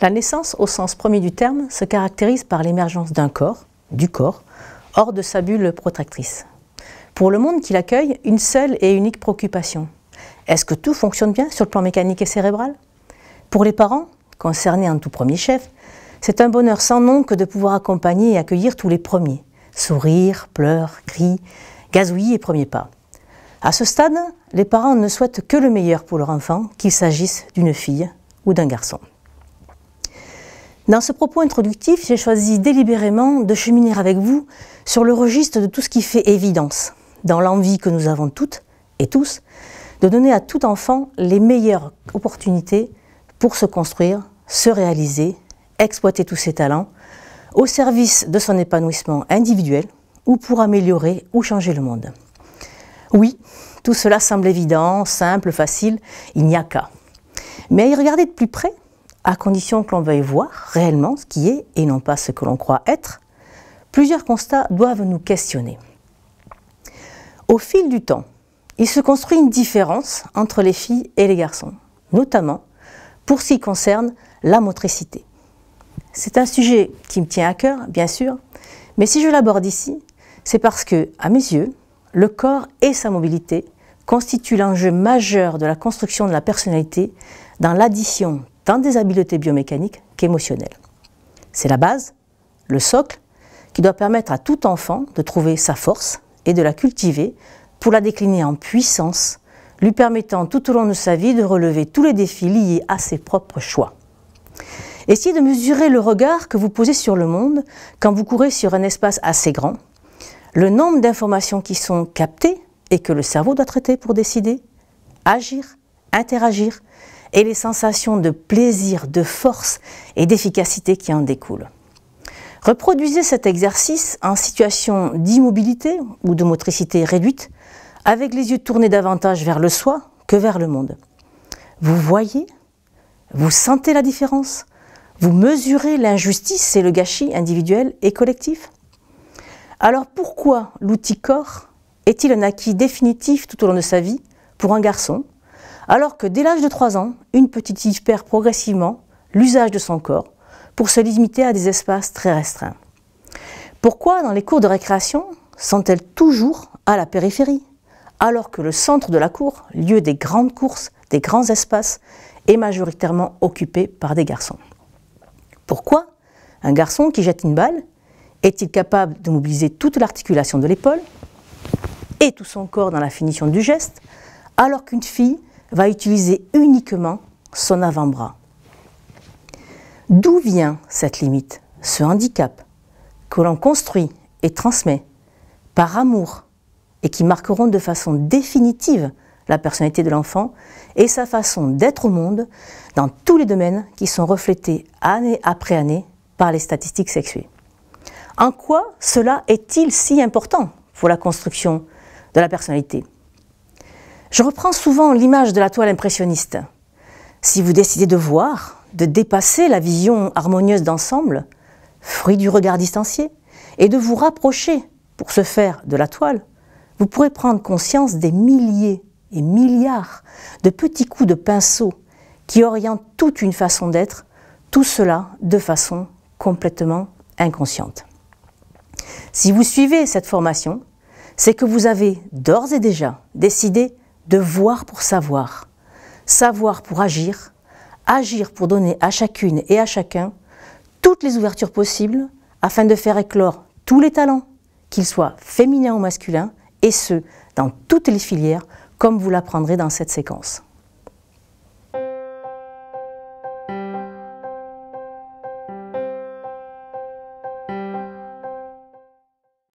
La naissance, au sens premier du terme, se caractérise par l'émergence d'un corps, du corps, hors de sa bulle protractrice. Pour le monde qui l'accueille, une seule et unique préoccupation. Est-ce que tout fonctionne bien sur le plan mécanique et cérébral Pour les parents, concernés en tout premier chef, c'est un bonheur sans nom que de pouvoir accompagner et accueillir tous les premiers. Sourire, pleurs, cris, gazouillis et premiers pas. À ce stade, les parents ne souhaitent que le meilleur pour leur enfant, qu'il s'agisse d'une fille ou d'un garçon. Dans ce propos introductif, j'ai choisi délibérément de cheminer avec vous sur le registre de tout ce qui fait évidence, dans l'envie que nous avons toutes et tous de donner à tout enfant les meilleures opportunités pour se construire, se réaliser, exploiter tous ses talents, au service de son épanouissement individuel ou pour améliorer ou changer le monde. Oui, tout cela semble évident, simple, facile, il n'y a qu'à. Mais à y regarder de plus près, à condition que l'on veuille voir réellement ce qui est et non pas ce que l'on croit être, plusieurs constats doivent nous questionner. Au fil du temps, il se construit une différence entre les filles et les garçons, notamment pour ce qui concerne la motricité. C'est un sujet qui me tient à cœur, bien sûr, mais si je l'aborde ici, c'est parce que, à mes yeux, le corps et sa mobilité constituent l'enjeu majeur de la construction de la personnalité dans l'addition tant des habiletés biomécaniques qu'émotionnelles. C'est la base, le socle, qui doit permettre à tout enfant de trouver sa force et de la cultiver pour la décliner en puissance, lui permettant tout au long de sa vie de relever tous les défis liés à ses propres choix. Essayez de mesurer le regard que vous posez sur le monde quand vous courez sur un espace assez grand, le nombre d'informations qui sont captées et que le cerveau doit traiter pour décider, agir, interagir, et les sensations de plaisir, de force et d'efficacité qui en découlent. Reproduisez cet exercice en situation d'immobilité ou de motricité réduite, avec les yeux tournés davantage vers le soi que vers le monde. Vous voyez, vous sentez la différence, vous mesurez l'injustice et le gâchis individuel et collectif. Alors pourquoi l'outil corps est-il un acquis définitif tout au long de sa vie pour un garçon alors que dès l'âge de 3 ans, une petite fille perd progressivement l'usage de son corps pour se limiter à des espaces très restreints. Pourquoi dans les cours de récréation sont-elles toujours à la périphérie alors que le centre de la cour, lieu des grandes courses, des grands espaces, est majoritairement occupé par des garçons Pourquoi un garçon qui jette une balle est-il capable de mobiliser toute l'articulation de l'épaule et tout son corps dans la finition du geste alors qu'une fille va utiliser uniquement son avant-bras. D'où vient cette limite, ce handicap que l'on construit et transmet par amour et qui marqueront de façon définitive la personnalité de l'enfant et sa façon d'être au monde dans tous les domaines qui sont reflétés année après année par les statistiques sexuées. En quoi cela est-il si important pour la construction de la personnalité je reprends souvent l'image de la toile impressionniste. Si vous décidez de voir, de dépasser la vision harmonieuse d'ensemble, fruit du regard distancié, et de vous rapprocher pour se faire de la toile, vous pourrez prendre conscience des milliers et milliards de petits coups de pinceau qui orientent toute une façon d'être, tout cela de façon complètement inconsciente. Si vous suivez cette formation, c'est que vous avez d'ores et déjà décidé de voir pour savoir, savoir pour agir, agir pour donner à chacune et à chacun toutes les ouvertures possibles afin de faire éclore tous les talents, qu'ils soient féminins ou masculins, et ce, dans toutes les filières, comme vous l'apprendrez dans cette séquence.